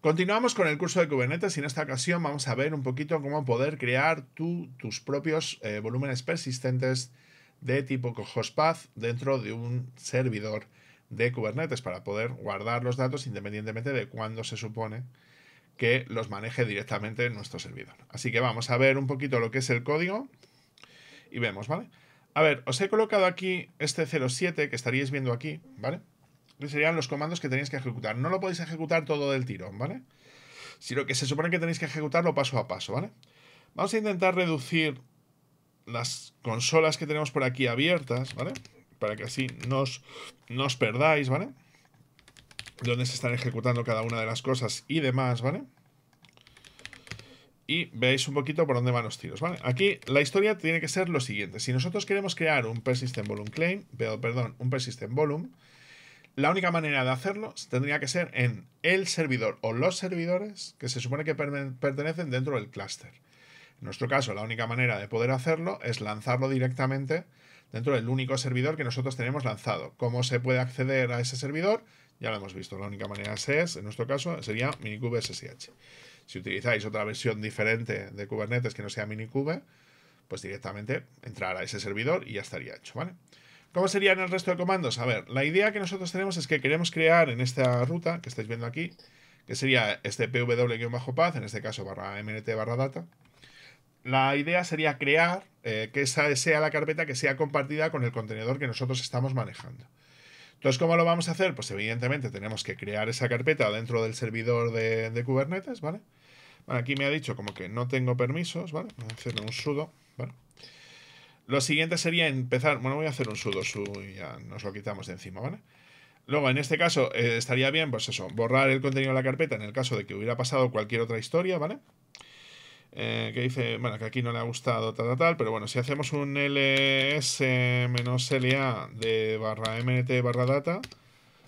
Continuamos con el curso de Kubernetes y en esta ocasión vamos a ver un poquito cómo poder crear tú tus propios eh, volúmenes persistentes de tipo hostpath dentro de un servidor de Kubernetes para poder guardar los datos independientemente de cuándo se supone que los maneje directamente en nuestro servidor. Así que vamos a ver un poquito lo que es el código y vemos, ¿vale? A ver, os he colocado aquí este 07 que estaríais viendo aquí, ¿vale? vale serían los comandos que tenéis que ejecutar. No lo podéis ejecutar todo del tirón, ¿vale? Sino que se supone que tenéis que ejecutarlo paso a paso, ¿vale? Vamos a intentar reducir las consolas que tenemos por aquí abiertas, ¿vale? Para que así no os, perdáis, ¿vale? Dónde se están ejecutando cada una de las cosas y demás, ¿vale? Y veis un poquito por dónde van los tiros, ¿vale? Aquí la historia tiene que ser lo siguiente. Si nosotros queremos crear un persistent volume claim, perdón, un persistent volume, la única manera de hacerlo tendría que ser en el servidor o los servidores que se supone que pertenecen dentro del clúster. En nuestro caso, la única manera de poder hacerlo es lanzarlo directamente dentro del único servidor que nosotros tenemos lanzado. ¿Cómo se puede acceder a ese servidor? Ya lo hemos visto. La única manera es, en nuestro caso, sería Minikube SSH. Si utilizáis otra versión diferente de Kubernetes que no sea Minikube, pues directamente entrar a ese servidor y ya estaría hecho, ¿vale? ¿Cómo serían el resto de comandos? A ver, la idea que nosotros tenemos es que queremos crear en esta ruta que estáis viendo aquí, que sería este pw-path, en este caso barra mnt barra data. La idea sería crear eh, que esa sea la carpeta que sea compartida con el contenedor que nosotros estamos manejando. Entonces, ¿cómo lo vamos a hacer? Pues evidentemente tenemos que crear esa carpeta dentro del servidor de, Kubernetes, ¿vale? aquí me ha dicho como que no tengo permisos, ¿vale? Voy a hacerle un sudo, ¿vale? Lo siguiente sería empezar. Bueno, voy a hacer un sudo su y ya nos lo quitamos de encima, ¿vale? Luego, en este caso, eh, estaría bien, pues eso, borrar el contenido de la carpeta en el caso de que hubiera pasado cualquier otra historia, ¿vale? Eh, que dice, bueno, que aquí no le ha gustado tal, tal, tal, pero bueno, si hacemos un ls-la de barra mt barra data,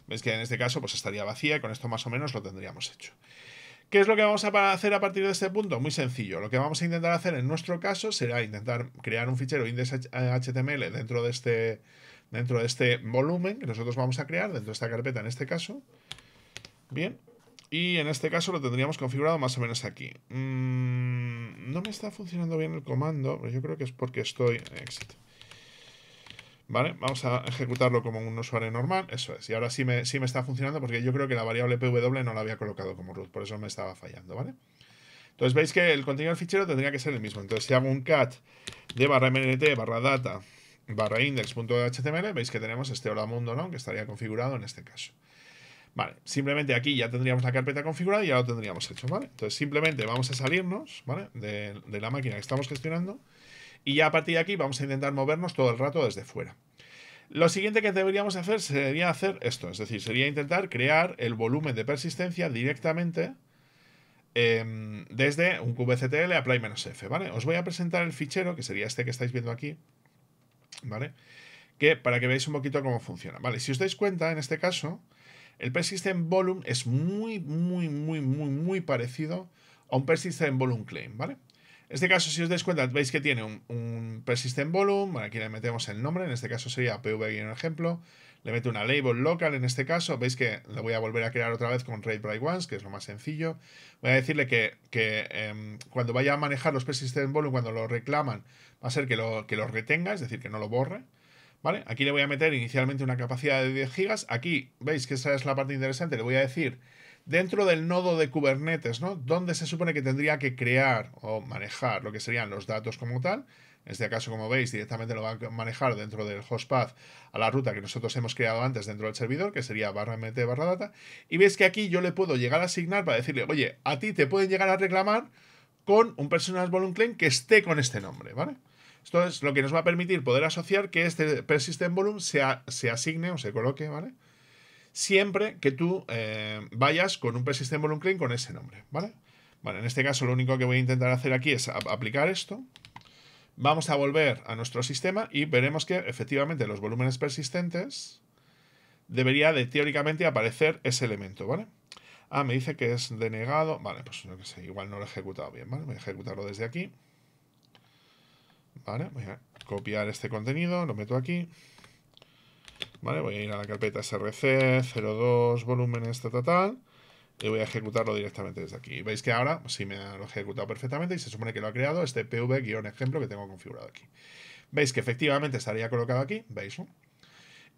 veis que en este caso pues estaría vacía y con esto más o menos lo tendríamos hecho. ¿Qué es lo que vamos a hacer a partir de este punto? Muy sencillo. Lo que vamos a intentar hacer en nuestro caso será intentar crear un fichero index.html eh, dentro de este dentro de este volumen que nosotros vamos a crear, dentro de esta carpeta en este caso. Bien. Y en este caso lo tendríamos configurado más o menos aquí. Mm, no me está funcionando bien el comando, pero yo creo que es porque estoy... Exit. ¿Vale? Vamos a ejecutarlo como un usuario normal, eso es. Y ahora sí me, sí me está funcionando porque yo creo que la variable pw no la había colocado como root, por eso me estaba fallando, ¿vale? Entonces veis que el contenido del fichero tendría que ser el mismo. Entonces si hago un cat de barra mnt barra data barra index.html, veis que tenemos este hola mundo, ¿no? Que estaría configurado en este caso. Vale, simplemente aquí ya tendríamos la carpeta configurada y ya lo tendríamos hecho, Entonces simplemente vamos a salirnos, ¿vale? De, de la máquina que estamos gestionando y ya a partir de aquí vamos a intentar movernos todo el rato desde fuera. Lo siguiente que deberíamos hacer sería hacer esto, es decir, sería intentar crear el volumen de persistencia directamente em, desde un kubectl apply-f, ¿vale? Os voy a presentar el fichero, que sería este que estáis viendo aquí, ¿vale? Que para que veáis un poquito cómo funciona, ¿vale? Si os dais cuenta, en este caso, el persistent volume es muy, muy, muy, muy, muy parecido a un persistent volume claim, ¿vale? En este caso, si os dais cuenta, veis que tiene un, persistent volume, aquí le metemos el nombre, en este caso sería pv un ejemplo, le meto una label local en este caso, veis que lo voy a volver a crear otra vez con raid Bright que es lo más sencillo, voy a decirle que, em, cuando vaya a manejar los persistent volume, cuando lo reclaman, va a ser que lo, que retenga, es decir, que no lo borre, ¿vale? Aquí le voy a meter inicialmente una capacidad de 10 GB, aquí veis que esa es la parte interesante, le voy a decir dentro del nodo de Kubernetes, ¿no? Donde se supone que tendría que crear o manejar lo que serían los datos como tal. En este caso, como veis, directamente lo va a manejar dentro del path a la ruta que nosotros hemos creado antes dentro del servidor, que sería barra mt barra data. Y veis que aquí yo le puedo llegar a asignar para decirle, oye, a ti te pueden llegar a reclamar con un personal volume claim que esté con este nombre, ¿vale? Esto es lo que nos va a permitir poder asociar que este persistent volume se, se asigne o se coloque, ¿vale? siempre que tú eh, vayas con un persistente volume claim con ese nombre, ¿vale? en este caso lo único que voy a intentar hacer aquí es aplicar esto. Vamos a volver a nuestro sistema y veremos que efectivamente los volúmenes persistentes debería de teóricamente aparecer ese elemento, ¿vale? Ah, me dice que es denegado. Vale, pues no sé, igual no lo he ejecutado bien, ¿vale? Voy a ejecutarlo desde aquí. Vale, voy a copiar este contenido, lo meto aquí. Voy a ir a la carpeta src, 02, volúmenes, tal, tal, tal, y voy a ejecutarlo directamente desde aquí. Veis que ahora sí me lo he ejecutado perfectamente y se supone que lo ha creado este pv-ejemplo que tengo configurado aquí. Veis que efectivamente estaría colocado aquí, ¿veis?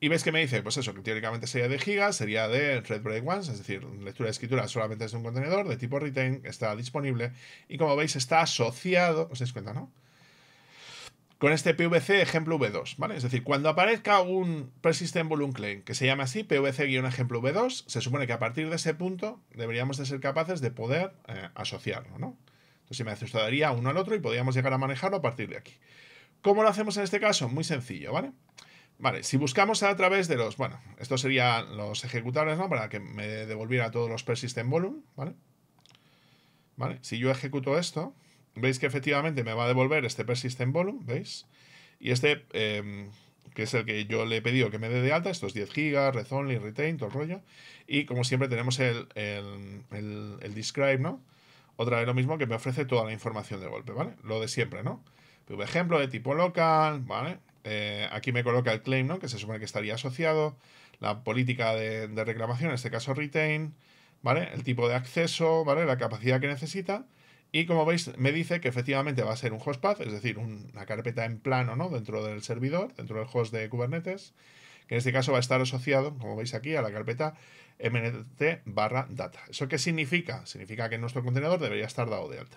Y veis que me dice, pues eso, que teóricamente sería de gigas, sería de Red Break Ones, es decir, lectura de escritura solamente desde un contenedor, de tipo retain, está disponible, y como veis está asociado, os dais cuenta, ¿no? con este PVC ejemplo V2, ¿vale? Es decir, cuando aparezca un persistent volume claim que se llama así, PVC-ejemplo V2, se supone que a partir de ese punto deberíamos de ser capaces de poder eh, asociarlo, ¿no? Entonces me asustaría uno al otro y podríamos llegar a manejarlo a partir de aquí. ¿Cómo lo hacemos en este caso? Muy sencillo, ¿vale? Vale, si buscamos a través de los, bueno, estos serían los ejecutables, ¿no? Para que me devolviera todos los persistent volume, Vale, si yo ejecuto esto, veis que efectivamente me va a devolver este persistent volume, ¿veis? Y este, em, que es el que yo le he pedido que me dé de alta, estos 10 gigas, red only, retain, todo el rollo. Y como siempre tenemos el, describe, ¿no? Otra vez lo mismo que me ofrece toda la información de golpe, ¿vale? Lo de siempre, ¿no? Por ejemplo, de tipo local, ¿vale? Eh, aquí me coloca el claim, ¿no? Que se supone que estaría asociado. La política de, de reclamación, en este caso retain, ¿vale? El tipo de acceso, ¿vale? La capacidad que necesita y como veis, me dice que efectivamente va a ser un host path, es decir, una carpeta en plano ¿no? dentro del servidor, dentro del host de Kubernetes, que en este caso va a estar asociado, como veis aquí, a la carpeta mnt barra data. ¿Eso qué significa? Significa que nuestro contenedor debería estar dado de alta.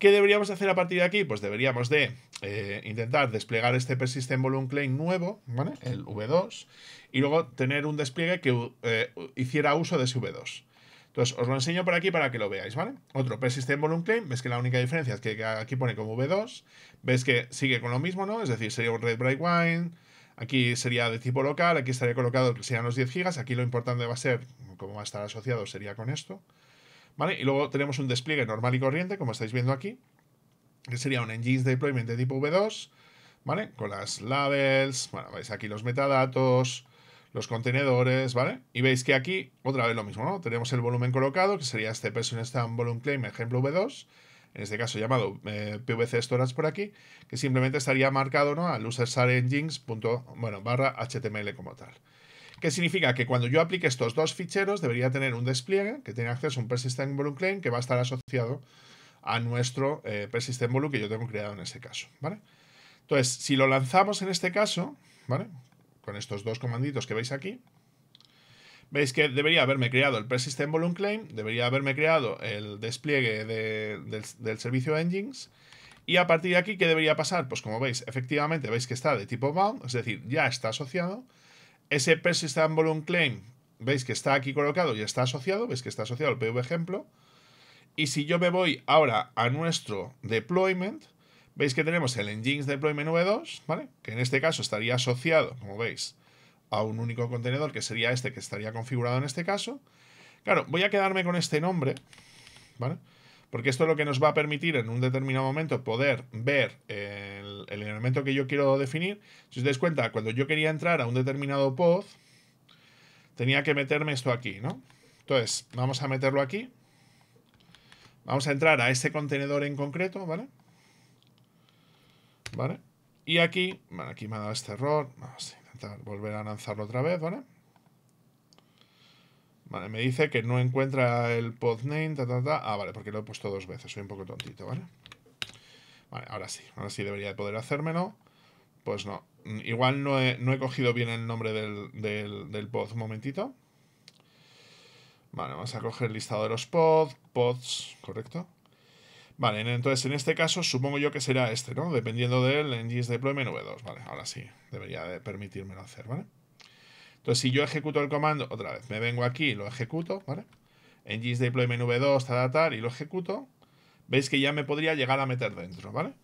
¿Qué deberíamos hacer a partir de aquí? Pues deberíamos de eh, intentar desplegar este persistent volume claim nuevo, el V2, y luego tener un despliegue que eh, hiciera uso de ese V2. Entonces, os lo enseño por aquí para que lo veáis, ¿vale? Otro, persistent volume claim, ves que la única diferencia es que aquí pone como V2, ves que sigue con lo mismo, ¿no? Es decir, sería un red Bright wine, aquí sería de tipo local, aquí estaría colocado que serían los 10 gigas, aquí lo importante va a ser, como va a estar asociado, sería con esto, ¿vale? Y luego tenemos un despliegue normal y corriente, como estáis viendo aquí, que sería un engines deployment de tipo V2, ¿vale? Con las labels, bueno, veis aquí los metadatos, los contenedores, ¿vale? Y veis que aquí otra vez lo mismo, ¿no? Tenemos el volumen colocado, que sería este person stand volume claim ejemplo V2, en este caso llamado eh, PVC storage por aquí, que simplemente estaría marcado, ¿no? Al punto bueno, barra HTML como tal. Que significa que cuando yo aplique estos dos ficheros debería tener un despliegue que tiene acceso a un persistent volume claim que va a estar asociado a nuestro eh, persistent volume que yo tengo creado en ese caso, ¿vale? Entonces, si lo lanzamos en este caso, ¿vale? con estos dos comanditos que veis aquí, veis que debería haberme creado el persistent volume claim, debería haberme creado el despliegue del, del, servicio engines, y a partir de aquí, ¿qué debería pasar? Pues como veis, efectivamente veis que está de tipo bound, es decir, ya está asociado. Ese persistent volume claim, veis que está aquí colocado y está asociado, veis que está asociado al PV ejemplo. Y si yo me voy ahora a nuestro deployment, Veis que tenemos el Engines Deployment V2, ¿vale? Que en este caso estaría asociado, como veis, a un único contenedor, que sería este que estaría configurado en este caso. Claro, voy a quedarme con este nombre, ¿vale? Porque esto es lo que nos va a permitir en un determinado momento poder ver el, el elemento que yo quiero definir. Si os dais cuenta, cuando yo quería entrar a un determinado pod, tenía que meterme esto aquí, ¿no? Entonces, vamos a meterlo aquí. Vamos a entrar a este contenedor en concreto, ¿vale? ¿Vale? Y aquí, bueno, aquí me ha dado este error. Vamos a intentar volver a lanzarlo otra vez, ¿vale? Vale, me dice que no encuentra el pod name, ta, ta, ta. Ah, vale, porque lo he puesto dos veces, soy un poco tontito, ¿vale? Vale, ahora sí, ahora sí debería poder hacérmelo. Pues no, mm, igual no he, cogido bien el nombre del, del, pod, un momentito. Vale, vamos a coger el listado de los pods pods, ¿correcto? Vale, entonces en este caso supongo yo que será este, ¿no? Dependiendo del ng deployment v2. Vale, ahora sí, debería de permitírmelo hacer, ¿vale? Entonces si yo ejecuto el comando, otra vez, me vengo aquí, lo ejecuto, ¿vale? ng deployment v2, tal, tal, y lo ejecuto. Veis que ya me podría llegar a meter dentro, ¿vale?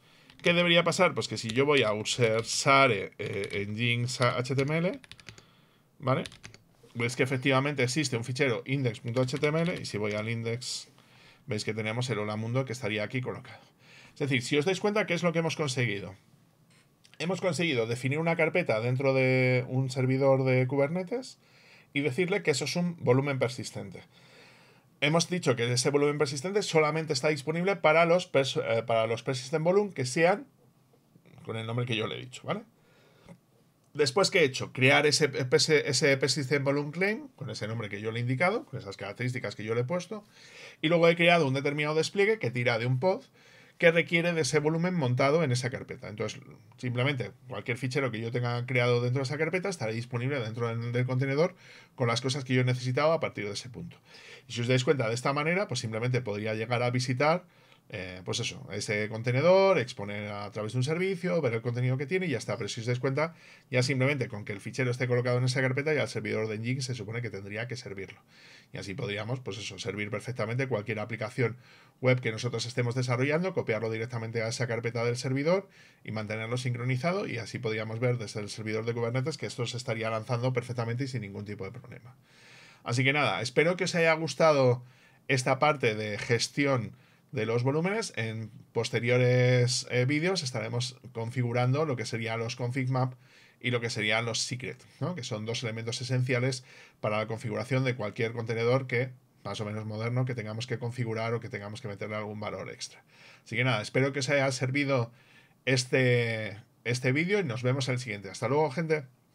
¿Qué debería pasar? Pues que si yo voy a usar sare eh, html, ¿vale? Veis que efectivamente existe un fichero index.html y si voy al index veis que tenemos el hola mundo que estaría aquí colocado. Es decir, si os dais cuenta, ¿qué es lo que hemos conseguido? Hemos conseguido definir una carpeta dentro de un servidor de Kubernetes y decirle que eso es un volumen persistente. Hemos dicho que ese volumen persistente solamente está disponible para los, eh, para los persistent volume que sean con el nombre que yo le he dicho, ¿vale? Después, que he hecho? Crear ese, ese, ese persistent volume claim con ese nombre que yo le he indicado, con esas características que yo le he puesto. Y luego he creado un determinado despliegue que tira de un pod que requiere de ese volumen montado en esa carpeta. Entonces, simplemente cualquier fichero que yo tenga creado dentro de esa carpeta estará disponible dentro del contenedor con las cosas que yo necesitaba a partir de ese punto. Y si os dais cuenta de esta manera, pues simplemente podría llegar a visitar eh, pues eso, ese contenedor, exponer a través de un servicio, ver el contenido que tiene y ya está. Pero si os dais cuenta, ya simplemente con que el fichero esté colocado en esa carpeta, ya el servidor de Nginx se supone que tendría que servirlo. Y así podríamos, pues eso, servir perfectamente cualquier aplicación web que nosotros estemos desarrollando, copiarlo directamente a esa carpeta del servidor y mantenerlo sincronizado. Y así podríamos ver desde el servidor de Kubernetes que esto se estaría lanzando perfectamente y sin ningún tipo de problema. Así que nada, espero que os haya gustado esta parte de gestión de los volúmenes. En posteriores eh, vídeos estaremos configurando lo que sería los config map y lo que serían los secret, ¿no? que son dos elementos esenciales para la configuración de cualquier contenedor que más o menos moderno que tengamos que configurar o que tengamos que meterle algún valor extra. Así que nada, espero que os haya servido este, este vídeo y nos vemos en el siguiente. Hasta luego, gente.